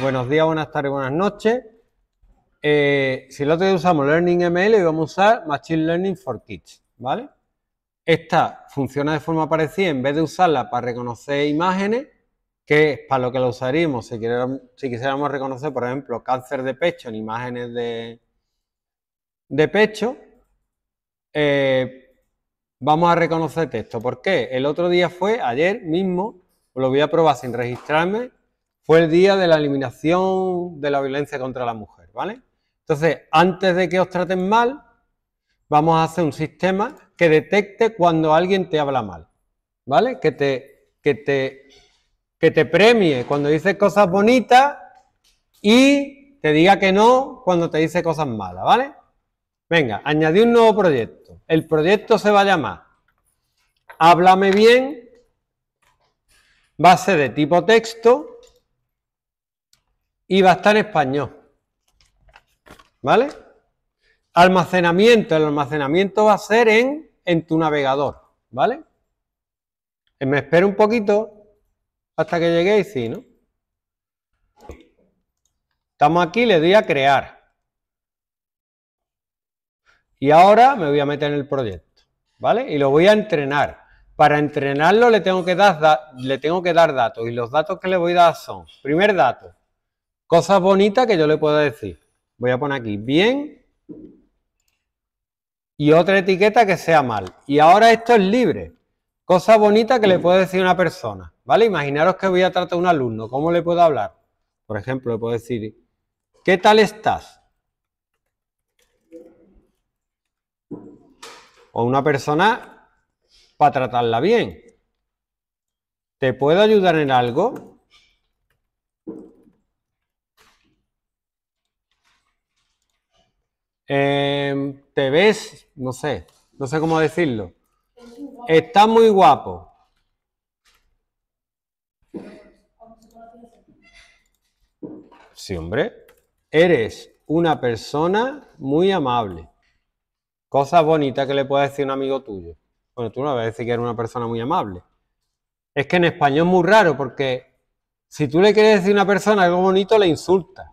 Buenos días, buenas tardes, buenas noches. Eh, si el otro día usamos Learning ML, y vamos a usar Machine Learning for Kids, ¿vale? Esta funciona de forma parecida, en vez de usarla para reconocer imágenes, que es para lo que la usaríamos si, quisiéramos, reconocer, por ejemplo, cáncer de pecho en imágenes de, de pecho, eh, vamos a reconocer texto. ¿Por qué? El otro día fue, ayer mismo, lo voy a probar sin registrarme, fue el día de la eliminación de la violencia contra la mujer, ¿vale? Entonces, antes de que os traten mal, vamos a hacer un sistema que detecte cuando alguien te habla mal, ¿vale? Que te, que te, que te premie cuando dice cosas bonitas y te diga que no cuando te dice cosas malas, ¿vale? Venga, añadí un nuevo proyecto. El proyecto se va a llamar Háblame bien, base de tipo texto y va a estar en español. ¿Vale? Almacenamiento. El almacenamiento va a ser en, en tu navegador. ¿Vale? Eh, me espero un poquito hasta que llegue y sí, ¿no? Estamos aquí, le doy a crear. Y ahora me voy a meter en el proyecto, ¿vale? Y lo voy a entrenar. Para entrenarlo le tengo que dar, le tengo que dar datos y los datos que le voy a dar son, primer dato, Cosas bonitas que yo le puedo decir. Voy a poner aquí bien y otra etiqueta que sea mal. Y ahora esto es libre. Cosa bonita que le puedo decir a una persona, ¿vale? Imaginaros que voy a tratar a un alumno, ¿cómo le puedo hablar? Por ejemplo, le puedo decir, ¿qué tal estás? O una persona para tratarla bien. ¿Te puedo ayudar en algo? Em, te ves, no sé, no sé cómo decirlo. Está muy guapo. Sí, hombre. Eres una persona muy amable. Cosas bonitas que le puede decir un amigo tuyo. Bueno, tú no vas a decir que eres una persona muy amable. Es que en español es muy raro porque si tú le quieres decir a una persona algo bonito, le insulta.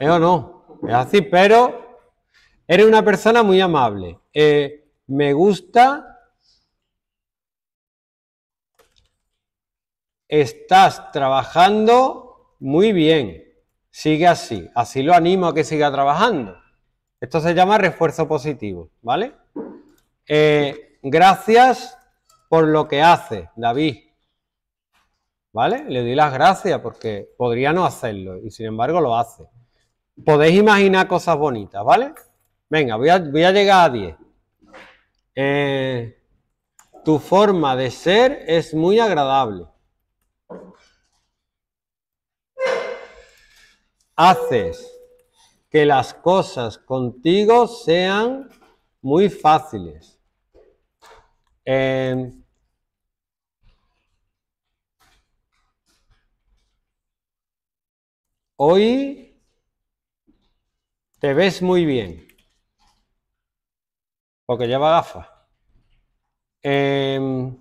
¿Es o no? Es así, pero Eres una persona muy amable. Eh, me gusta. Estás trabajando muy bien. Sigue así. Así lo animo a que siga trabajando. Esto se llama refuerzo positivo, ¿vale? Eh, gracias por lo que hace, David. ¿Vale? Le doy las gracias porque podría no hacerlo y sin embargo lo hace. Podéis imaginar cosas bonitas, ¿vale? Venga, voy a, llegar a 10. Eh, tu forma de ser es muy agradable. Haces que las cosas contigo sean muy fáciles. Eh, hoy te ves muy bien porque lleva gafas. Em,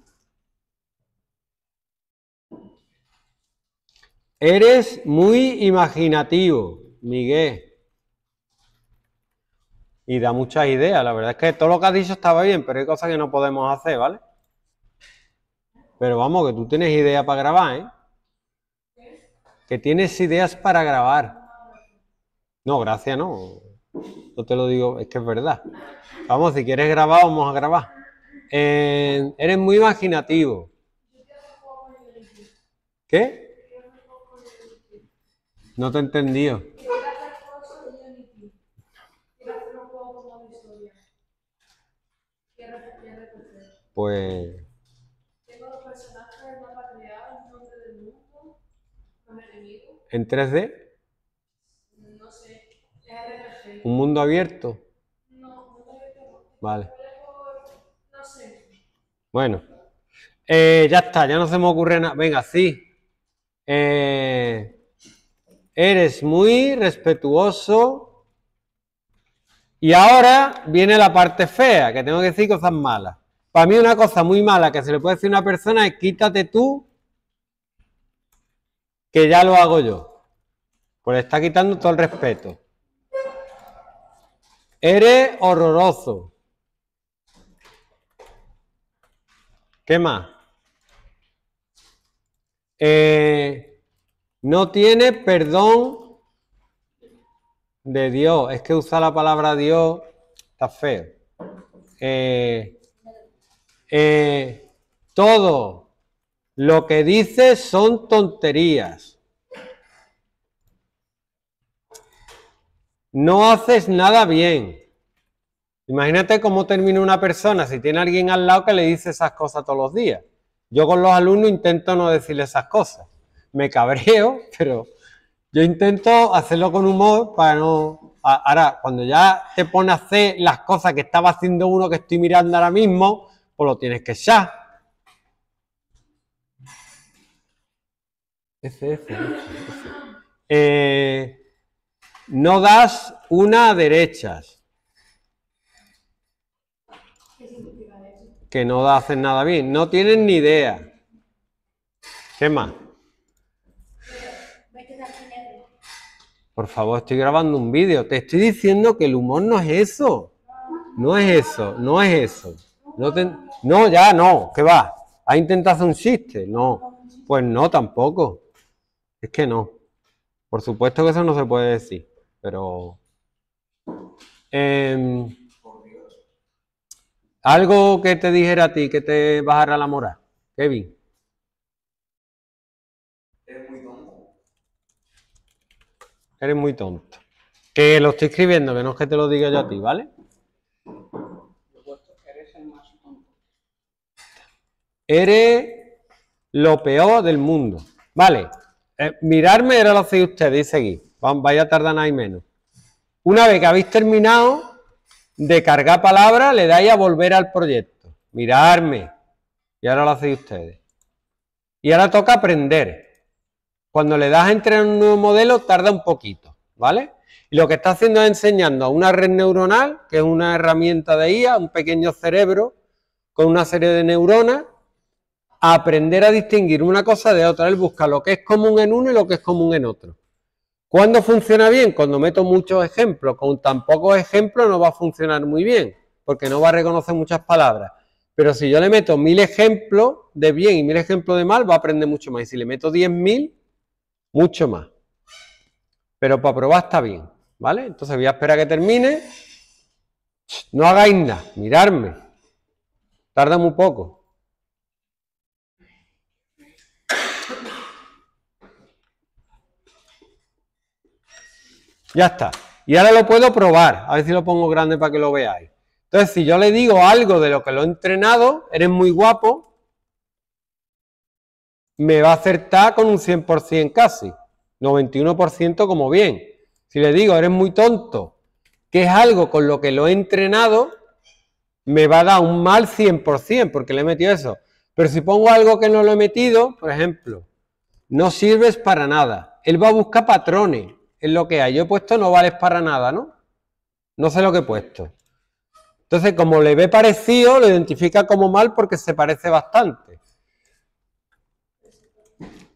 eres muy imaginativo, Miguel. Y da muchas ideas. La verdad es que todo lo que has dicho estaba bien, pero hay cosas que no podemos hacer, ¿vale? Pero vamos, que tú tienes ideas para grabar, ¿eh? Que tienes ideas para grabar. No, gracias, no. No te lo digo, es que es verdad. Vamos, si quieres grabar, vamos a grabar. Eh, eres muy imaginativo. Yo quiero un juego con un ¿Qué? No te he entendido. Quiero hacer juego con IoD. Quiero hacer un juego como historia. Quiero reconocer. Pues. Tengo dos personajes, mapa creado, en nombre del grupo. Con enemigo. ¿En 3D? ¿Un mundo abierto? Vale. Bueno. Eh, ya está, ya no se me ocurre nada. Venga, sí. Eh, eres muy respetuoso. Y ahora viene la parte fea, que tengo que decir cosas malas. Para mí una cosa muy mala que se le puede decir a una persona es quítate tú, que ya lo hago yo. Pues le está quitando todo el respeto. Eres horroroso. ¿Qué más? Eh, no tiene perdón de Dios. Es que usa la palabra Dios está feo. Eh, eh, todo lo que dice son tonterías. no haces nada bien. Imagínate cómo termina una persona si tiene alguien al lado que le dice esas cosas todos los días. Yo con los alumnos intento no decirle esas cosas. Me cabreo, pero yo intento hacerlo con humor para no... Ahora, cuando ya te pone a hacer las cosas que estaba haciendo uno que estoy mirando ahora mismo, pues lo tienes que echar. F, Eh, no das una a derechas. Que no hacen nada bien. No tienen ni idea. ¿Qué más? Por favor, estoy grabando un vídeo. Te estoy diciendo que el humor no es eso. No es eso, no es eso. No, ya no, ¿qué va? ¿Ha intentado hacer un chiste? No. Pues no, tampoco. Es que no. Por supuesto que eso no se puede decir pero... Eh, algo que te dijera a ti que te bajara la moral, Kevin. Eres muy tonto. Eres muy tonto. Que lo estoy escribiendo, que no es que te lo diga yo a ti, ¿vale? Eres el más tonto. Eres lo peor del mundo. Vale. Eh, mirarme era lo que usted y seguir vaya a tardar nada y menos. Una vez que habéis terminado de cargar palabras, le dais a volver al proyecto. Mirarme. Y ahora lo hacéis ustedes. Y ahora toca aprender. Cuando le das a entrenar un nuevo modelo, tarda un poquito, ¿vale? Y lo que está haciendo es enseñando a una red neuronal, que es una herramienta de IA, un pequeño cerebro con una serie de neuronas, a aprender a distinguir una cosa de otra, ...él busca lo que es común en uno y lo que es común en otro. ¿Cuándo funciona bien? Cuando meto muchos ejemplos. Con tan pocos ejemplos no va a funcionar muy bien, porque no va a reconocer muchas palabras. Pero si yo le meto mil ejemplos de bien y mil ejemplos de mal, va a aprender mucho más. Y si le meto diez mil, mucho más. Pero para probar está bien, ¿vale? Entonces voy a esperar a que termine. No hagáis nada, mirarme. Tarda muy poco. Ya está. Y ahora lo puedo probar. A ver si lo pongo grande para que lo veáis. Entonces, si yo le digo algo de lo que lo he entrenado, eres muy guapo, me va a acertar con un 100% casi. 91% como bien. Si le digo, eres muy tonto, que es algo con lo que lo he entrenado, me va a dar un mal 100% porque le he metido eso. Pero si pongo algo que no lo he metido, por ejemplo, no sirves para nada. Él va a buscar patrones es lo que hay. Yo he puesto no vales para nada, ¿no? No sé lo que he puesto. Entonces, como le ve parecido, lo identifica como mal porque se parece bastante.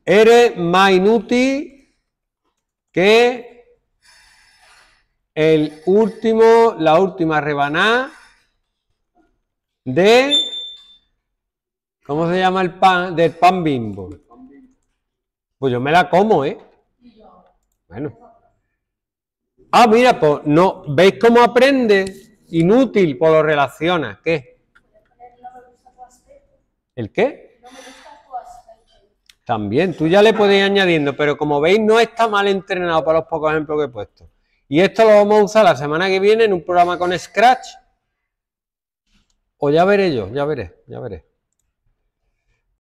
Eres más inútil que el último, la última rebanada de. ¿Cómo se llama el pan? Del pan bimbo. Pues yo me la como, ¿eh? Bueno. Ah, mira, pues no, ¿veis cómo aprende? Inútil por pues lo relaciona. ¿Qué? ¿El qué? También, tú ya le podéis añadiendo, pero como veis no está mal entrenado para los pocos ejemplos que he puesto. Y esto lo vamos a usar la semana que viene en un programa con Scratch. O ya veré yo, ya veré, ya veré.